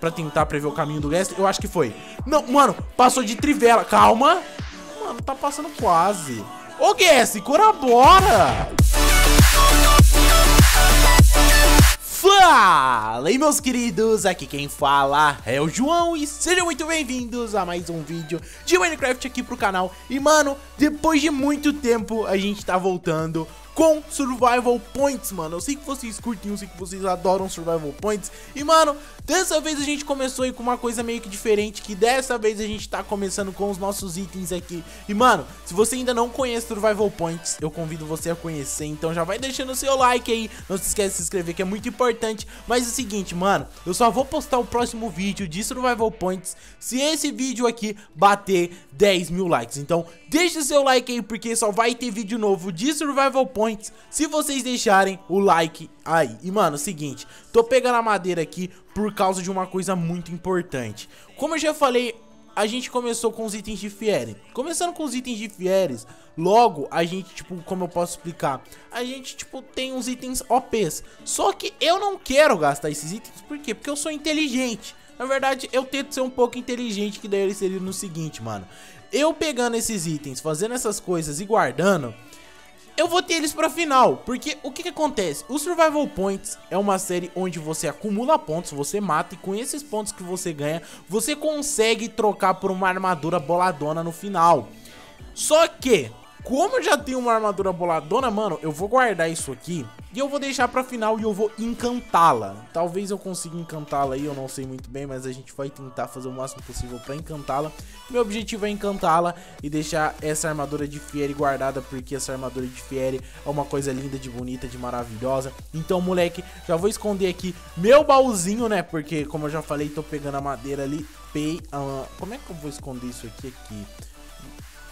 pra tentar prever o caminho do Gasly? Eu acho que foi. Não, mano, passou de trivela. Calma. Mano, tá passando quase. Ô, Gasly, corabora! Fala aí meus queridos, aqui quem fala é o João e sejam muito bem-vindos a mais um vídeo de Minecraft aqui pro canal E mano, depois de muito tempo a gente tá voltando com Survival Points, mano. Eu sei que vocês curtem, eu sei que vocês adoram Survival Points. E, mano, dessa vez a gente começou aí com uma coisa meio que diferente, que dessa vez a gente tá começando com os nossos itens aqui. E, mano, se você ainda não conhece Survival Points, eu convido você a conhecer. Então já vai deixando o seu like aí, não se esquece de se inscrever, que é muito importante. Mas é o seguinte, mano, eu só vou postar o próximo vídeo de Survival Points se esse vídeo aqui bater 10 mil likes. Então, Deixe seu like aí, porque só vai ter vídeo novo de Survival Points se vocês deixarem o like aí. E, mano, é seguinte, tô pegando a madeira aqui por causa de uma coisa muito importante. Como eu já falei a gente começou com os itens de Fieres. Começando com os itens de Fieres, logo a gente, tipo, como eu posso explicar? A gente, tipo, tem uns itens OPs. Só que eu não quero gastar esses itens, por quê? Porque eu sou inteligente. Na verdade, eu tento ser um pouco inteligente, que daí ele seria no seguinte, mano eu pegando esses itens, fazendo essas coisas e guardando, eu vou ter eles pra final, porque o que, que acontece? O Survival Points é uma série onde você acumula pontos, você mata e com esses pontos que você ganha, você consegue trocar por uma armadura boladona no final. Só que, como eu já tenho uma armadura boladona, mano, eu vou guardar isso aqui e eu vou deixar pra final e eu vou encantá-la. Talvez eu consiga encantá-la aí, eu não sei muito bem, mas a gente vai tentar fazer o máximo possível pra encantá-la. Meu objetivo é encantá-la e deixar essa armadura de Fieri guardada, porque essa armadura de Fieri é uma coisa linda, de bonita, de maravilhosa. Então, moleque, já vou esconder aqui meu baúzinho, né? Porque, como eu já falei, tô pegando a madeira ali. Pei, uh, como é que eu vou esconder isso aqui? Aqui.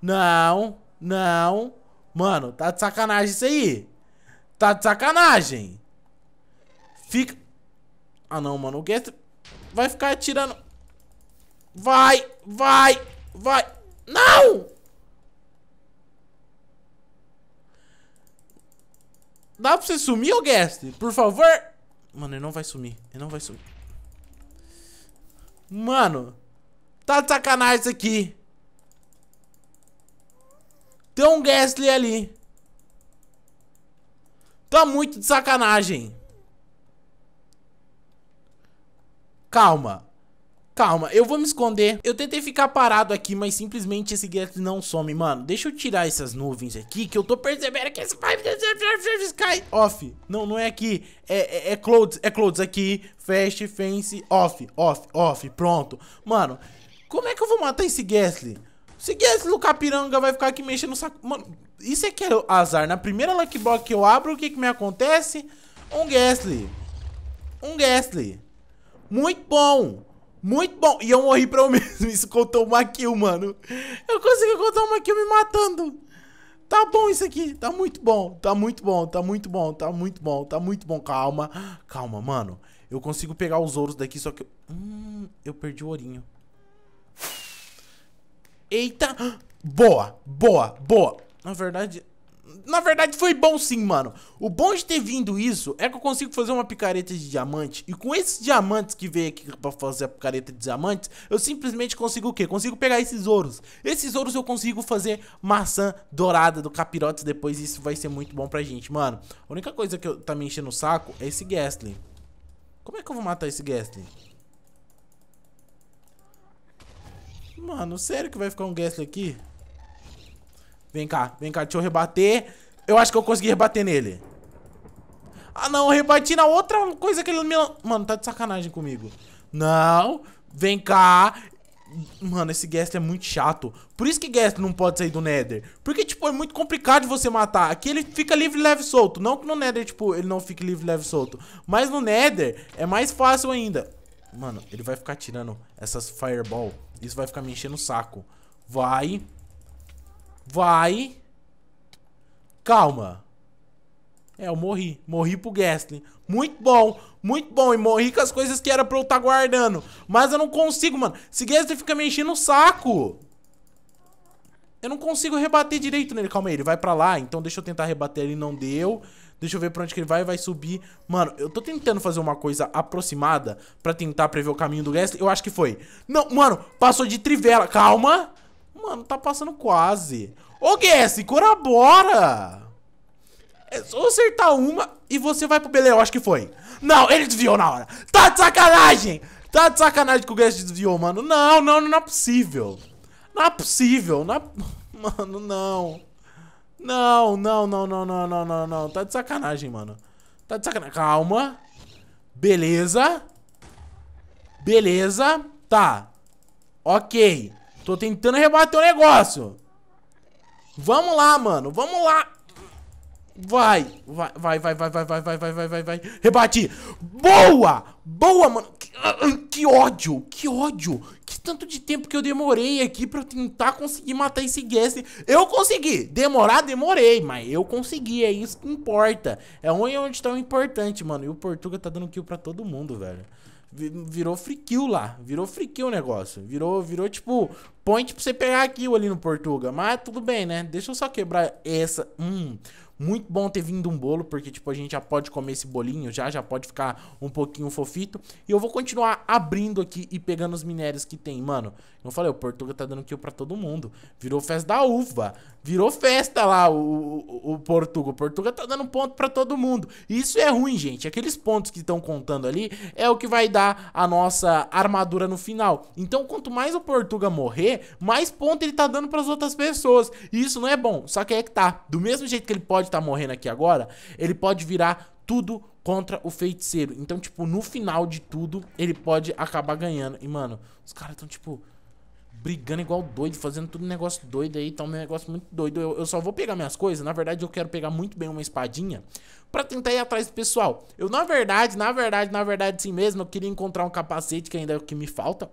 Não, não. Mano, tá de sacanagem isso aí. Tá de sacanagem. Fica... Ah, não, mano. O Guest vai ficar atirando... Vai, vai, vai. Não! Dá pra você sumir, ô Guest? Por favor? Mano, ele não vai sumir. Ele não vai sumir. Mano. Tá de sacanagem isso aqui. Tem um Gasly ali. Tá muito de sacanagem. Calma. Calma, eu vou me esconder. Eu tentei ficar parado aqui, mas simplesmente esse Gasly não some. Mano, deixa eu tirar essas nuvens aqui, que eu tô percebendo que esse tá Sky off. Não, não é aqui. É, é, é clothes, é clothes aqui. Fast, fence, off, off, off. Pronto. Mano, como é que eu vou matar esse Gasly? Se esse Piranga vai ficar aqui mexendo no saco. Mano, isso é que é azar. Na primeira Lucky Block que eu abro, o que que me acontece? Um Gastly. Um Gastly. Muito bom. Muito bom. E eu morri pra eu mesmo. Isso contou uma kill, mano. Eu consegui contar uma kill me matando. Tá bom isso aqui, tá muito bom, tá muito bom, tá muito bom, tá muito bom, tá muito bom. Calma, calma, mano. Eu consigo pegar os ouros daqui, só que... Hum, eu perdi o ourinho. Eita! Boa, boa, boa. Na verdade, na verdade foi bom sim, mano. O bom de ter vindo isso é que eu consigo fazer uma picareta de diamante. E com esses diamantes que veio aqui pra fazer a picareta de diamantes, eu simplesmente consigo o quê? Consigo pegar esses ouros. Esses ouros eu consigo fazer maçã dourada do capirotes depois. Isso vai ser muito bom pra gente, mano. A única coisa que eu, tá me enchendo o saco é esse Ghastly. Como é que eu vou matar esse Ghastly? Mano, sério que vai ficar um Gessler aqui? Vem cá, vem cá, deixa eu rebater. Eu acho que eu consegui rebater nele. Ah, não, eu rebati na outra coisa que ele me... Mano, tá de sacanagem comigo. Não, vem cá. Mano, esse guest é muito chato. Por isso que guest não pode sair do Nether. Porque, tipo, é muito complicado de você matar. Aqui ele fica livre, leve solto. Não que no Nether, tipo, ele não fique livre, leve solto. Mas no Nether é mais fácil ainda. Mano, ele vai ficar tirando essas fireball. Isso vai ficar me enchendo o saco. Vai. Vai. Calma. É, eu morri. Morri pro Gastly. Muito bom, muito bom. E morri com as coisas que era pra eu estar tá guardando. Mas eu não consigo, mano. Esse Gastly fica me enchendo o saco. Eu não consigo rebater direito nele. Calma aí, ele vai pra lá. Então deixa eu tentar rebater. Ele não deu. Deixa eu ver pra onde que ele vai, vai subir. Mano, eu tô tentando fazer uma coisa aproximada pra tentar prever o caminho do Gastly. Eu acho que foi. Não, mano, passou de trivela. Calma. Mano, tá passando quase. Ô, Gastly, corabora. É só acertar uma e você vai pro Belé. Eu acho que foi. Não, ele desviou na hora. Tá de sacanagem. Tá de sacanagem que o Gastly desviou, mano. Não, não, não é possível. Não é possível. Não é... Mano, não. Não, não, não, não, não, não, não, não. Tá de sacanagem, mano. Tá de sacanagem. Calma. Beleza. Beleza. Tá. Ok. Tô tentando rebater o negócio. Vamos lá, mano. Vamos lá. Vai, vai, vai, vai, vai, vai, vai, vai, vai, vai, vai, vai. Rebate. Boa! Boa, mano. Que, ah, ah, que, ódio, que ódio. Que tanto de tempo que eu demorei aqui pra tentar conseguir matar esse guest. Eu consegui. Demorar, demorei, mas eu consegui. É isso que importa. É onde é tá o importante, mano. E o Portuga tá dando kill pra todo mundo, velho virou free kill lá. Virou free kill o negócio. Virou, virou tipo checkpoint tipo, pra você pegar kill ali no Portuga. Mas tudo bem, né? Deixa eu só quebrar essa. Hum, muito bom ter vindo um bolo, porque tipo, a gente já pode comer esse bolinho já, já pode ficar um pouquinho fofito. E eu vou continuar abrindo aqui e pegando os minérios que tem, mano. Eu falei, o Portuga tá dando kill pra todo mundo. Virou festa da uva. Virou festa lá o, o, o Portuga. O Portuga tá dando ponto pra todo mundo. isso é ruim, gente. Aqueles pontos que estão contando ali é o que vai dar a nossa armadura no final. Então, quanto mais o Portuga morrer, mais ponto ele tá dando para as outras pessoas. E isso não é bom. Só que é que tá. Do mesmo jeito que ele pode estar tá morrendo aqui agora, ele pode virar tudo contra o feiticeiro. Então, tipo, no final de tudo, ele pode acabar ganhando. E, mano, os caras tão, tipo, brigando igual doido, fazendo tudo negócio doido aí. então um negócio muito doido. Eu, eu só vou pegar minhas coisas. Na verdade, eu quero pegar muito bem uma espadinha para tentar ir atrás do pessoal. Eu, na verdade, na verdade, na verdade, sim mesmo, eu queria encontrar um capacete que ainda é o que me falta.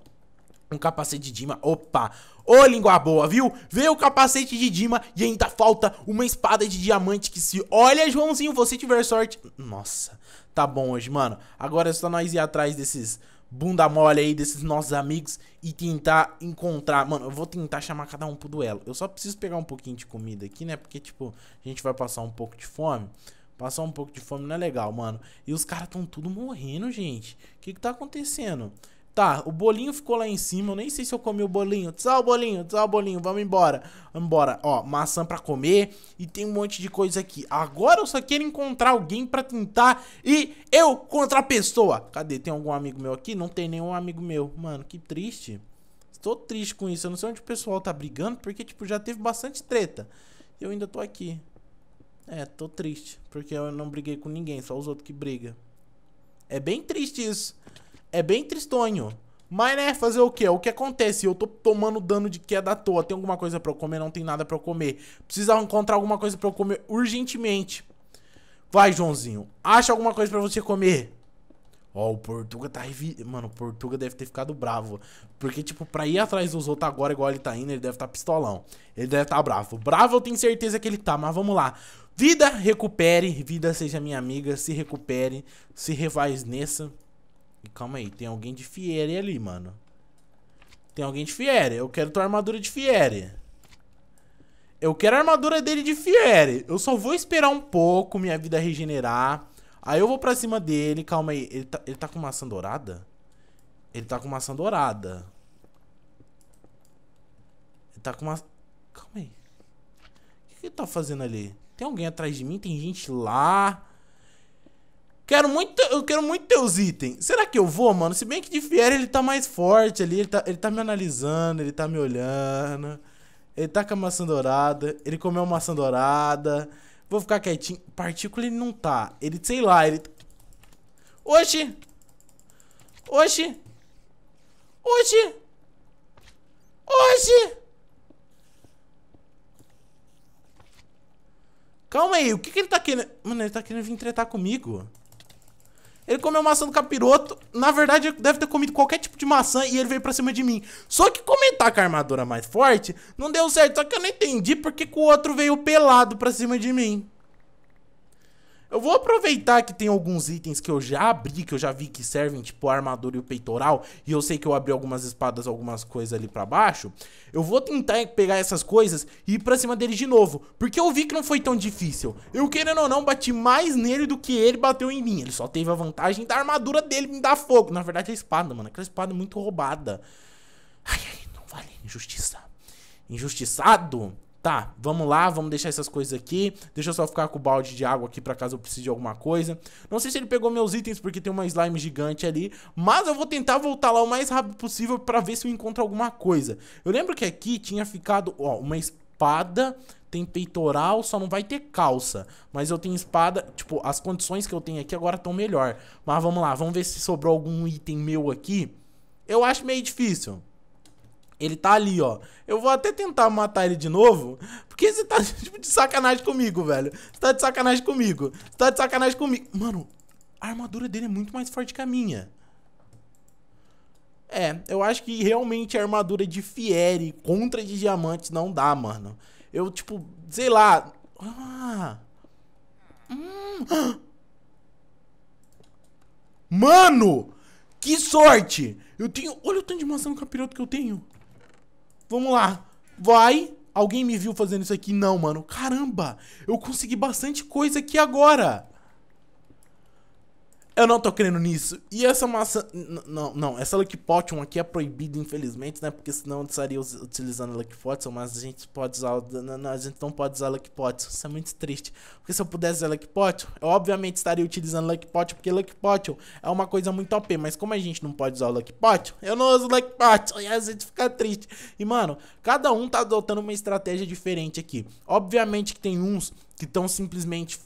Um capacete de Dima, opa, ô língua boa, viu? Veio o capacete de Dima e ainda falta uma espada de diamante que se... Olha, Joãozinho, você tiver sorte... Nossa, tá bom hoje, mano. Agora é só nós ir atrás desses bunda mole aí desses nossos amigos e tentar encontrar. Mano, eu vou tentar chamar cada um pro duelo. Eu só preciso pegar um pouquinho de comida aqui, né? Porque, tipo, a gente vai passar um pouco de fome. Passar um pouco de fome não é legal, mano. E os caras tão tudo morrendo, gente. O que que tá acontecendo? Tá, o bolinho ficou lá em cima, eu nem sei se eu comi o bolinho. Tchau, bolinho, tchau, bolinho, vamos embora. Vamos embora. Ó, maçã pra comer e tem um monte de coisa aqui. Agora eu só quero encontrar alguém pra tentar e eu contra a pessoa. Cadê? Tem algum amigo meu aqui? Não tem nenhum amigo meu. Mano, que triste. Estou triste com isso. Eu não sei onde o pessoal tá brigando, porque, tipo, já teve bastante treta. E eu ainda tô aqui. É, tô triste, porque eu não briguei com ninguém, só os outros que brigam. É bem triste isso. É bem tristonho. Mas, né, fazer o quê? O que acontece? Eu tô tomando dano de queda à toa. Tem alguma coisa pra eu comer? Não tem nada pra eu comer. Precisa encontrar alguma coisa pra eu comer urgentemente. Vai, Joãozinho. Acha alguma coisa pra você comer. Ó, oh, o Portuga tá... Revi... Mano, o Portuga deve ter ficado bravo. Porque, tipo, pra ir atrás dos outros agora, igual ele tá indo, ele deve tá pistolão. Ele deve tá bravo. Bravo eu tenho certeza que ele tá, mas vamos lá. Vida, recupere. Vida, seja minha amiga. Se recupere. Se revaz nessa calma aí, tem alguém de Fiere ali, mano. Tem alguém de Fiere. Eu quero tua armadura de Fiere. Eu quero a armadura dele de Fiere. Eu só vou esperar um pouco minha vida regenerar. Aí eu vou pra cima dele. Calma aí. Ele tá, ele tá com maçã dourada? Ele tá com maçã dourada. Ele tá com maçã... Calma aí. O que, que ele tá fazendo ali? Tem alguém atrás de mim? Tem gente lá? Quero muito, eu quero muito os itens. Será que eu vou, mano? Se bem que de Fiera ele tá mais forte ali, ele tá, ele tá me analisando, ele tá me olhando. Ele tá com a maçã dourada, ele comeu maçã dourada. Vou ficar quietinho. Partícula ele não tá. Ele, sei lá, ele... Oxi! Oxi! Oxi! Oxi! Calma aí, o que que ele tá querendo... Mano, ele tá querendo vir tretar comigo. Ele comeu maçã do capiroto. Na verdade, ele deve ter comido qualquer tipo de maçã e ele veio pra cima de mim. Só que comentar com a armadura mais forte não deu certo. Só que eu não entendi porque que o outro veio pelado pra cima de mim. Eu vou aproveitar que tem alguns itens que eu já abri, que eu já vi que servem, tipo a armadura e o peitoral, e eu sei que eu abri algumas espadas, algumas coisas ali pra baixo. Eu vou tentar pegar essas coisas e ir pra cima dele de novo, porque eu vi que não foi tão difícil. Eu, querendo ou não, bati mais nele do que ele bateu em mim. Ele só teve a vantagem da armadura dele me dar fogo. Na verdade, é a espada, mano. Aquela espada é muito roubada. Ai, ai, não vale. Injustiça. Injustiçado? Tá, vamos lá, vamos deixar essas coisas aqui. Deixa eu só ficar com o balde de água aqui pra caso eu precise de alguma coisa. Não sei se ele pegou meus itens, porque tem uma slime gigante ali. Mas eu vou tentar voltar lá o mais rápido possível pra ver se eu encontro alguma coisa. Eu lembro que aqui tinha ficado, ó, uma espada tem peitoral, só não vai ter calça. Mas eu tenho espada, tipo, as condições que eu tenho aqui agora estão melhor. Mas vamos lá, vamos ver se sobrou algum item meu aqui. Eu acho meio difícil. Ele tá ali, ó. Eu vou até tentar matar ele de novo, porque você tá tipo, de sacanagem comigo, velho. Você tá de sacanagem comigo. Você tá de sacanagem comigo. Mano, a armadura dele é muito mais forte que a minha. É, eu acho que realmente a armadura de Fieri contra de diamantes não dá, mano. Eu, tipo, sei lá. Ah. Hum. Mano! Que sorte! Eu tenho. Olha o tanto de maçã no capiroto que eu tenho. Vamos lá. Vai. Alguém me viu fazendo isso aqui? Não, mano. Caramba, eu consegui bastante coisa aqui agora. Eu não tô crendo nisso. E essa é maçã. Não, não. Essa Lucky Potion aqui é proibida, infelizmente, né? Porque senão eu estaria utilizando Lucky Potion, mas a gente pode usar. Não, a gente não pode usar Lucky Potion. Isso é muito triste. Porque se eu pudesse usar Lucky Potion, eu obviamente estaria utilizando Lucky Potion, porque Lucky Potion é uma coisa muito OP. Mas como a gente não pode usar o Lucky Potion, eu não uso Lucky Potion. E a gente fica triste. E, mano, cada um tá adotando uma estratégia diferente aqui. Obviamente que tem uns que estão simplesmente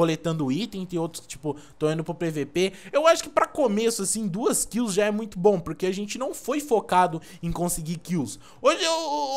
coletando item, tem outros que, tipo, tô indo pro PVP. Eu acho que para começo, assim, duas kills já é muito bom, porque a gente não foi focado em conseguir kills. Hoje, eu,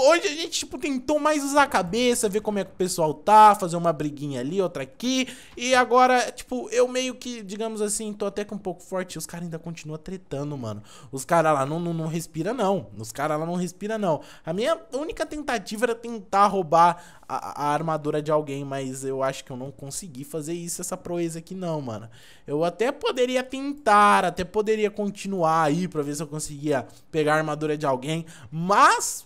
hoje a gente, tipo, tentou mais usar a cabeça, ver como é que o pessoal tá, fazer uma briguinha ali, outra aqui. E agora, tipo, eu meio que, digamos assim, tô até com um pouco forte. Os caras ainda continuam tretando, mano. Os caras lá não, não, não respira, não. Os caras lá não respira, não. A minha única tentativa era tentar roubar a, a armadura de alguém, mas eu acho que eu não consegui fazer fazer isso, essa proeza aqui não, mano. Eu até poderia tentar, até poderia continuar aí pra ver se eu conseguia pegar a armadura de alguém, mas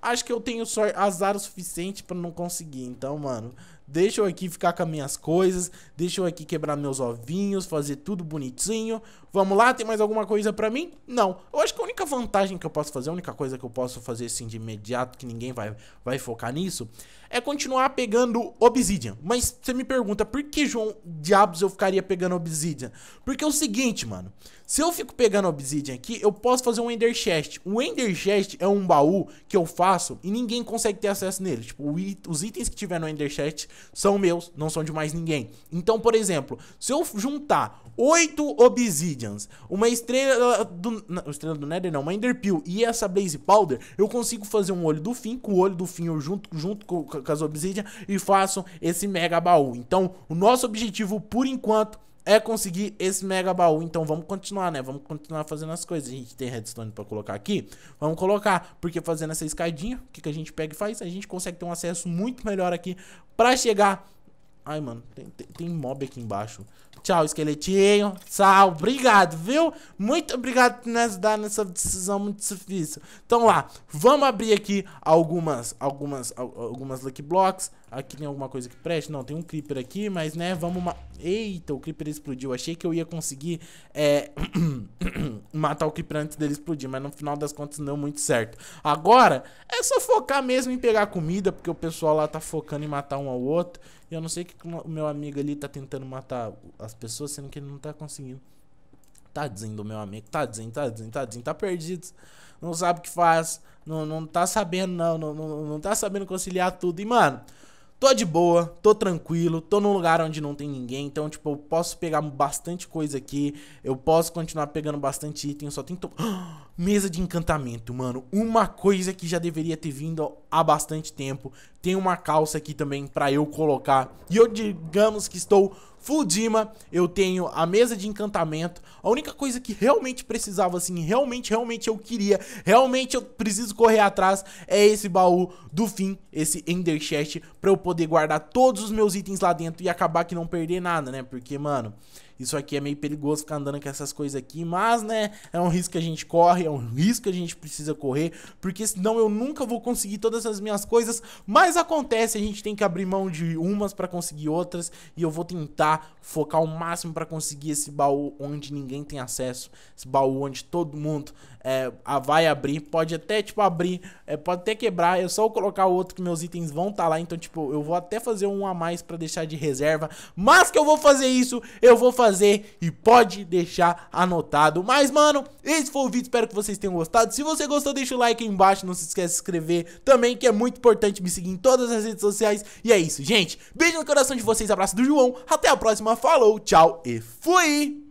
acho que eu tenho azar o suficiente para não conseguir. Então, mano, Deixa eu aqui ficar com as minhas coisas, deixa eu aqui quebrar meus ovinhos, fazer tudo bonitinho. Vamos lá, tem mais alguma coisa para mim? Não. Eu acho que a única vantagem que eu posso fazer, a única coisa que eu posso fazer assim de imediato, que ninguém vai, vai focar nisso, é continuar pegando obsidian. Mas você me pergunta, por que, João, diabos, eu ficaria pegando obsidian? Porque é o seguinte, mano. Se eu fico pegando obsidian aqui, eu posso fazer um ender chest. O ender chest é um baú que eu faço e ninguém consegue ter acesso nele. Tipo, os itens que tiver no ender chest são meus, não são de mais ninguém. Então, por exemplo, se eu juntar oito obsidians, uma estrela do... Não, estrela do nether não, uma enderpeel e essa blaze powder, eu consigo fazer um olho do fim. Com o olho do fim eu junto, junto com, com as obsidian e faço esse mega baú. Então, o nosso objetivo, por enquanto é conseguir esse mega baú. Então vamos continuar, né? Vamos continuar fazendo as coisas. A gente tem redstone pra colocar aqui. Vamos colocar, porque fazendo essa escadinha, o que, que a gente pega e faz? A gente consegue ter um acesso muito melhor aqui pra chegar... Ai, mano, tem, tem, tem mob aqui embaixo. Tchau, esqueletinho. Tchau, obrigado, viu? Muito obrigado por me ajudar nessa decisão muito difícil. Então lá, vamos abrir aqui algumas, algumas, algumas Lucky Blocks. Aqui tem alguma coisa que preste? Não, tem um Creeper aqui, mas né, vamos... Ma Eita, o Creeper explodiu. Achei que eu ia conseguir é, matar o Creeper antes dele explodir, mas no final das contas não deu muito certo. Agora, é só focar mesmo em pegar comida, porque o pessoal lá tá focando em matar um ao outro. E eu não sei que o meu amigo ali tá tentando matar as pessoas, sendo que ele não tá conseguindo. Tadinho do meu amigo, tadinho, tadinho, tadinho, tá perdido. Não sabe o que faz, não, não tá sabendo, não, não, não, não tá sabendo conciliar tudo. E, mano, tô de boa, tô tranquilo, tô num lugar onde não tem ninguém, então, tipo, eu posso pegar bastante coisa aqui, eu posso continuar pegando bastante item, eu só tenho que... Ah! Mesa de encantamento, mano. Uma coisa que já deveria ter vindo há bastante tempo. Tem uma calça aqui também pra eu colocar. E eu digamos que estou Fudima, eu tenho a mesa de encantamento. A única coisa que realmente precisava, assim, realmente, realmente eu queria, realmente eu preciso correr atrás, é esse baú do fim, esse Ender Chest, pra eu poder guardar todos os meus itens lá dentro e acabar que não perder nada, né? Porque, mano, isso aqui é meio perigoso ficar andando com essas coisas aqui, mas, né, é um risco que a gente corre, é um risco que a gente precisa correr, porque senão eu nunca vou conseguir todas as minhas coisas, mas acontece, a gente tem que abrir mão de umas para conseguir outras, e eu vou tentar focar o máximo para conseguir esse baú onde ninguém tem acesso, esse baú onde todo mundo é, vai abrir, pode até, tipo, abrir, é, pode até quebrar, é só eu colocar o outro que meus itens vão estar tá lá, então, tipo, eu vou até fazer um a mais pra deixar de reserva, mas que eu vou fazer isso, eu vou fazer e pode deixar anotado. Mas, mano, esse foi o vídeo, espero que vocês tenham gostado, se você gostou, deixa o like aí embaixo, não se esquece de se inscrever também, que é muito importante me seguir em todas as redes sociais, e é isso, gente, beijo no coração de vocês, abraço do João, até a próxima, falou, tchau e fui!